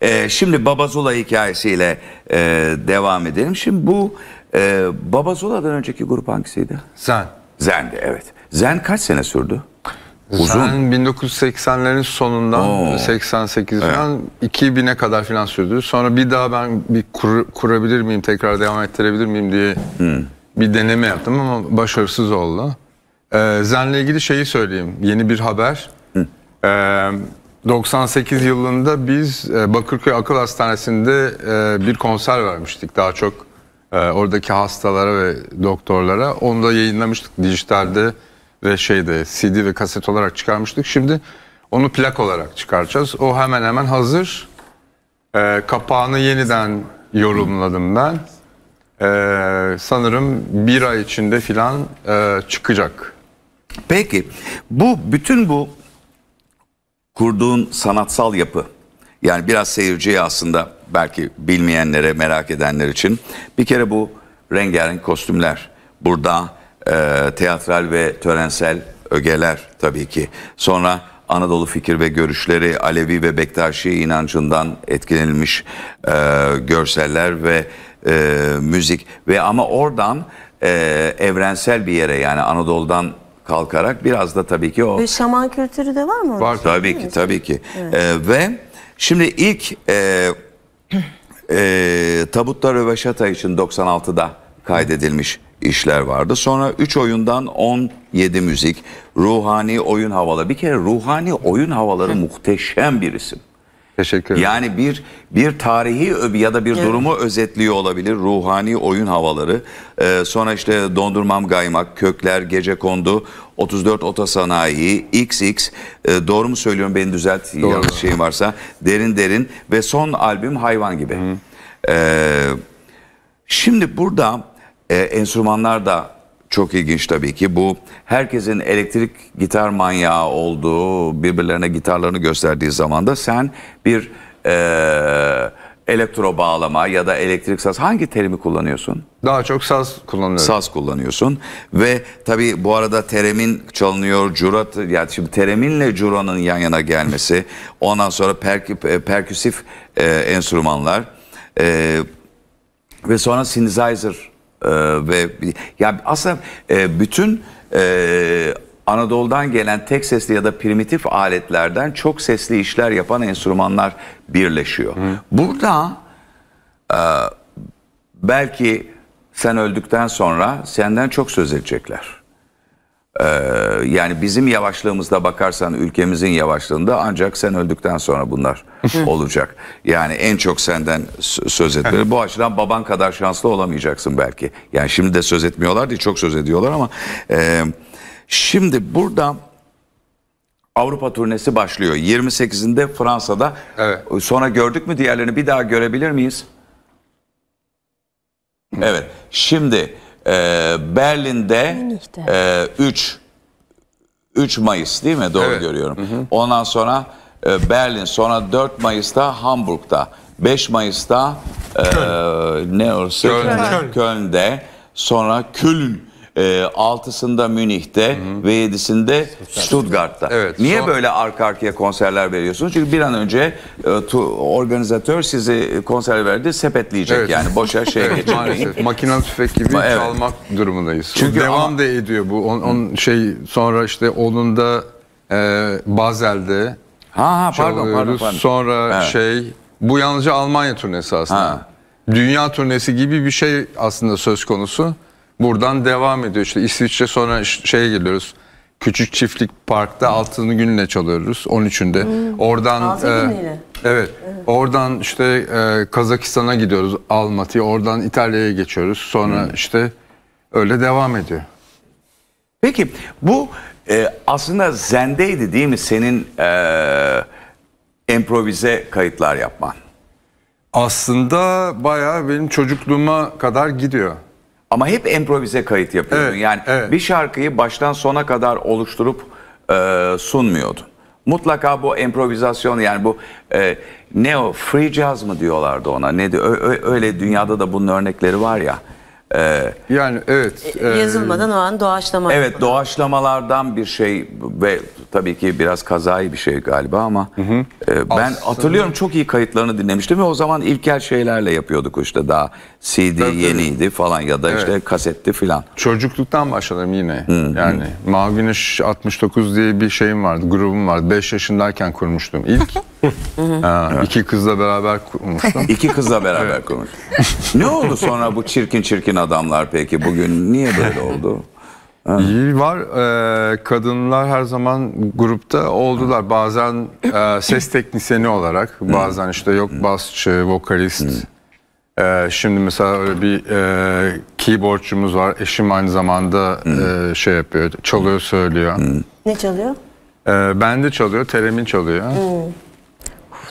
Ee, şimdi Babazula hikayesiyle e, devam edelim. Şimdi bu e, Babazula'dan önceki grup hangisiydi? Sen. Zen'di evet. Zen kaç sene sürdü? Uzun. Zen 1980'lerin sonundan Oo. 88'den evet. 2000'e kadar filan sürdü. Sonra bir daha ben bir kur, kurabilir miyim, tekrar devam ettirebilir miyim diye hmm. bir deneme yaptım ama başarısız oldu. Ee, Zen'le ilgili şeyi söyleyeyim. Yeni bir haber. Hı. Ee, 98 yılında biz e, Bakırköy Akıl Hastanesi'nde e, bir konser vermiştik daha çok e, oradaki hastalara ve doktorlara. Onu da yayınlamıştık dijitalde ve şeyde CD ve kaset olarak çıkarmıştık. Şimdi onu plak olarak çıkaracağız. O hemen hemen hazır. Kapağını yeniden yorumladım ben. Sanırım bir ay içinde filan çıkacak. Peki bu bütün bu kurduğun sanatsal yapı yani biraz seyirciye aslında belki bilmeyenlere merak edenler için bir kere bu rengarenk kostümler burada e, teatral ve törensel ögeler tabii ki sonra Anadolu fikir ve görüşleri Alevi ve Bektaşi inancından etkilenilmiş e, görseller ve e, müzik ve ama oradan e, evrensel bir yere yani Anadolu'dan kalkarak biraz da tabii ki o... Ve şaman kültürü de var mı? Var şey tabii ki tabii ki. Evet. Ee, ve şimdi ilk e, e, Tabutta Röveşata için 96'da kaydedilmiş işler vardı. Sonra 3 oyundan 17 müzik, ruhani oyun havaları. Bir kere ruhani oyun havaları muhteşem bir isim. Teşekkür ederim. Yani bir bir tarihi ya da bir evet. durumu özetliyor olabilir. Ruhani oyun havaları. Ee, sonra işte dondurmam gaymak, kökler, gece kondu, 34 otosanayi, XX. Ee, doğru mu söylüyorum beni düzelt doğru. yanlış şeyim varsa. Derin derin ve son albüm hayvan gibi. Ee, şimdi burada e, enstrümanlar da çok ilginç tabii ki. Bu herkesin elektrik gitar manyağı olduğu, birbirlerine gitarlarını gösterdiği zaman da sen bir e, elektro bağlama ya da elektrik saz hangi terimi kullanıyorsun? Daha çok saz kullanıyorum. Saz kullanıyorsun ve tabii bu arada teremin çalınıyor, curat yani şimdi tereminle curanın yan yana gelmesi, ondan sonra perkü, e, perküsif e, enstrümanlar e, ve sonra synthesizer ee, ve ya aslında e, bütün e, Anadolu'dan gelen tek sesli ya da primitif aletlerden çok sesli işler yapan enstrümanlar birleşiyor. Hı. Burada e, belki sen öldükten sonra senden çok söz edecekler. Ee, yani bizim yavaşlığımızda bakarsan ülkemizin yavaşlığında ancak sen öldükten sonra bunlar olacak. Yani en çok senden söz etmeleri. Bu açıdan baban kadar şanslı olamayacaksın belki. Yani şimdi de söz etmiyorlar diye çok söz ediyorlar ama e, şimdi burada Avrupa turnesi başlıyor. 28'inde Fransa'da. Evet. Sonra gördük mü diğerlerini bir daha görebilir miyiz? Evet. Şimdi ee, e, Berlin'de e, 3 3 Mayıs değil mi? Doğru evet. görüyorum. Hı hı. Ondan sonra e, Berlin, sonra 4 Mayıs'ta Hamburg'da, 5 Mayıs'ta e, Köln. ne orası? Köln. Köln. Köln'de, sonra Köln e, altısında Münih'te Hı-hı. ve yedisinde Stuttgart'ta. Evet, Niye son... böyle arka arkaya konserler veriyorsunuz? Çünkü bir an önce e, tu, organizatör sizi konser verdi sepetleyecek evet. yani boşa şeye evet, geçirmeyin. Makinalı tüfek gibi evet. çalmak durumundayız. Çünkü devam ama... da ediyor bu. On, on şey sonra işte onun da e, Bazel'de ha, ha, pardon, Pardon, pardon. Sonra evet. şey bu yalnızca Almanya turnesi aslında. Ha. Dünya turnesi gibi bir şey aslında söz konusu. Buradan devam ediyor. İşte İsviçre sonra şeye geliyoruz. Küçük çiftlik parkta altını günle çalıyoruz 13'ünde. Hmm. Oradan e, evet, evet. Oradan işte e, Kazakistan'a gidiyoruz Almatı'ya. Oradan İtalya'ya geçiyoruz. Sonra hmm. işte öyle devam ediyor. Peki bu e, aslında zendeydi değil mi senin e, improvize kayıtlar yapman? Aslında bayağı benim çocukluğuma kadar gidiyor. Ama hep improvize kayıt yapıyordun. Evet, yani evet. bir şarkıyı baştan sona kadar oluşturup e, sunmuyordun. Mutlaka bu improvizasyon yani bu e, neo free jazz mı diyorlardı ona ne de öyle dünyada da bunun örnekleri var ya. Ee, yani evet. E, e, yazılmadan e, o an doğaçlama. Evet doğaçlamalardan bir şey ve tabii ki biraz kazayı bir şey galiba ama hı hı. E, ben Aslında. hatırlıyorum çok iyi kayıtlarını dinlemiştim ve o zaman ilkel şeylerle yapıyorduk işte daha CD tabii, yeniydi tabii. falan ya da evet. işte kasetti falan. Çocukluktan başladım yine hı, yani hı. Mavi Güneş 69 diye bir şeyim vardı grubum vardı 5 yaşındayken kurmuştum ilk. ha, iki kızla beraber kurmuştum. iki kızla beraber kurmuştum. ne oldu sonra bu çirkin çirkin adamlar peki bugün niye böyle oldu? Ha. Var. E, kadınlar her zaman grupta oldular. Ha. Bazen e, ses teknisyeni olarak, bazen işte yok basçı, vokalist. E, şimdi mesela öyle bir e, keyboardçumuz var. Eşim aynı zamanda e, şey yapıyor, çalıyor, söylüyor. Ne çalıyor? E, ben de çalıyor, teremin çalıyor. Hmm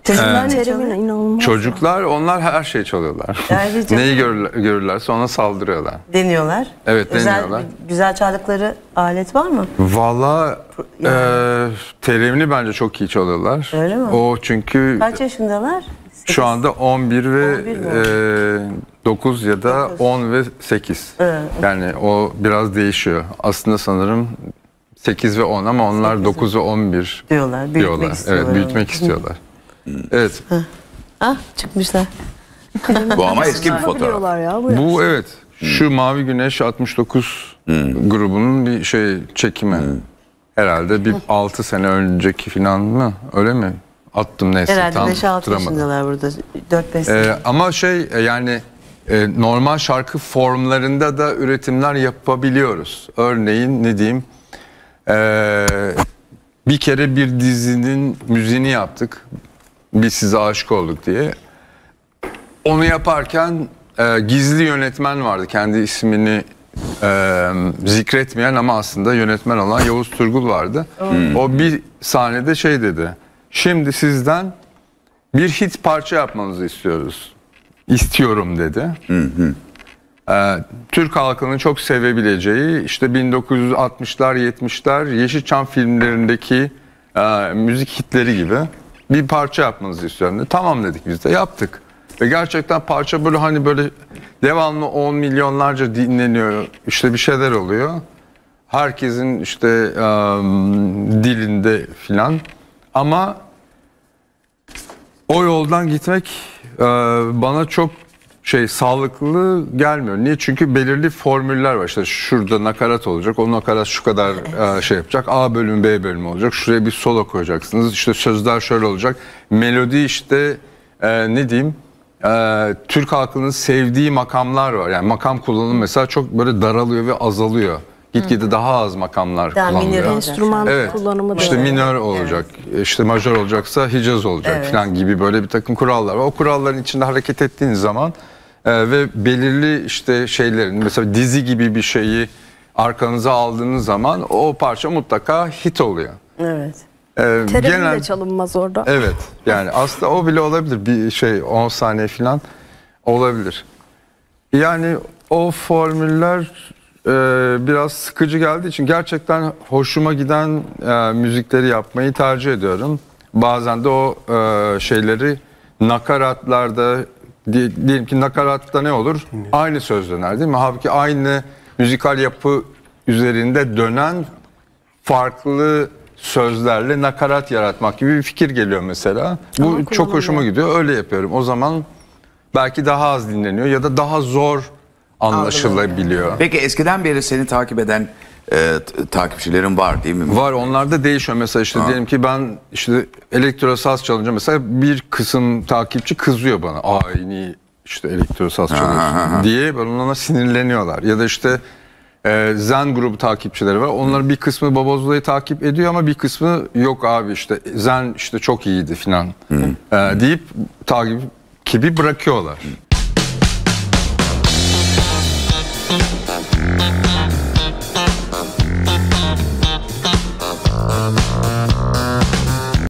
inanılmaz. Çocuklar onlar her şey çalıyorlar. Yani Neyi görürler, görürlerse ona saldırıyorlar. Deniyorlar. Evet Özel, deniyorlar. Güzel çaldıkları alet var mı? Valla yani. e, terimini bence çok iyi çalıyorlar. Öyle mi? O çünkü... Kaç yaşındalar? Şu anda 11 ve 11 e, 9 ya da 9. 10 ve 8. Ee, evet. Yani o biraz değişiyor. Aslında sanırım 8 ve 10 ama onlar 8 9 ve 11 diyorlar. Büyütmek diyorlar. Evet, büyütmek istiyorlar. Evet. Ha. Ah çıkmışlar. bu ama eski bir fotoğraf. Ya, bu, bu evet. Hmm. Şu Mavi Güneş 69 hmm. grubunun bir şey çekimi. Hmm. Herhalde bir 6 sene önceki falan mı? Öyle mi? Attım neyse Herhalde tam 5-6 yaşındalar burada. 4-5 sene. Ee, ama şey e, yani e, normal şarkı formlarında da üretimler yapabiliyoruz. Örneğin ne diyeyim? Ee, bir kere bir dizinin müziğini yaptık biz size aşık olduk diye. Onu yaparken e, gizli yönetmen vardı. Kendi ismini e, zikretmeyen ama aslında yönetmen olan Yavuz Turgul vardı. Hmm. O bir sahnede şey dedi. Şimdi sizden bir hit parça yapmanızı istiyoruz. İstiyorum dedi. Hı hı. E, Türk halkının çok sevebileceği işte 1960'lar 70'ler Yeşilçam filmlerindeki e, müzik hitleri gibi bir parça yapmanızı istiyorum. Dedi. Tamam dedik biz de yaptık. Ve gerçekten parça böyle hani böyle devamlı 10 milyonlarca dinleniyor. İşte bir şeyler oluyor. Herkesin işte um, dilinde filan. Ama o yoldan gitmek e, bana çok şey sağlıklı gelmiyor. Niye? Çünkü belirli formüller var. İşte şurada nakarat olacak. O nakarat şu kadar evet. E, şey yapacak. A bölümü B bölümü olacak. Şuraya bir solo koyacaksınız. İşte sözler şöyle olacak. Melodi işte e, ne diyeyim? E, Türk halkının sevdiği makamlar var. Yani makam kullanımı mesela çok böyle daralıyor ve azalıyor. Gitgide daha az makamlar daha kullanılıyor. Minör enstrüman evet. kullanımı da. İşte minör olacak, evet. işte majör olacaksa Hicaz olacak evet. falan gibi böyle bir takım kurallar var. O kuralların içinde hareket ettiğiniz zaman ee, ve belirli işte şeylerin mesela dizi gibi bir şeyi arkanıza aldığınız zaman o parça mutlaka hit oluyor. Evet. Ee, Terebi de çalınmaz orada. Evet yani aslında o bile olabilir bir şey 10 saniye falan olabilir. Yani o formüller e, biraz sıkıcı geldiği için gerçekten hoşuma giden e, müzikleri yapmayı tercih ediyorum. Bazen de o e, şeyleri nakaratlarda diyelim ki nakaratta ne olur? Hmm. Aynı söz döner değil mi? Halbuki aynı müzikal yapı üzerinde dönen farklı sözlerle nakarat yaratmak gibi bir fikir geliyor mesela. Bu çok hoşuma gidiyor. Öyle yapıyorum. O zaman belki daha az dinleniyor ya da daha zor anlaşılabiliyor. Peki eskiden beri seni takip eden e, takipçilerin var değil mi? Var onlarda değişiyor mesela işte ha. diyelim ki ben işte elektrosaz çalınca mesela bir kısım takipçi kızıyor bana. Aa niye işte elektrosaz çalıyorsun diye ben onlara sinirleniyorlar. Ya da işte e, Zen grubu takipçileri var. Onların Hı. bir kısmı Babozlu'yu takip ediyor ama bir kısmı yok abi işte Zen işte çok iyiydi filan e, deyip takip gibi bırakıyorlar. Hı.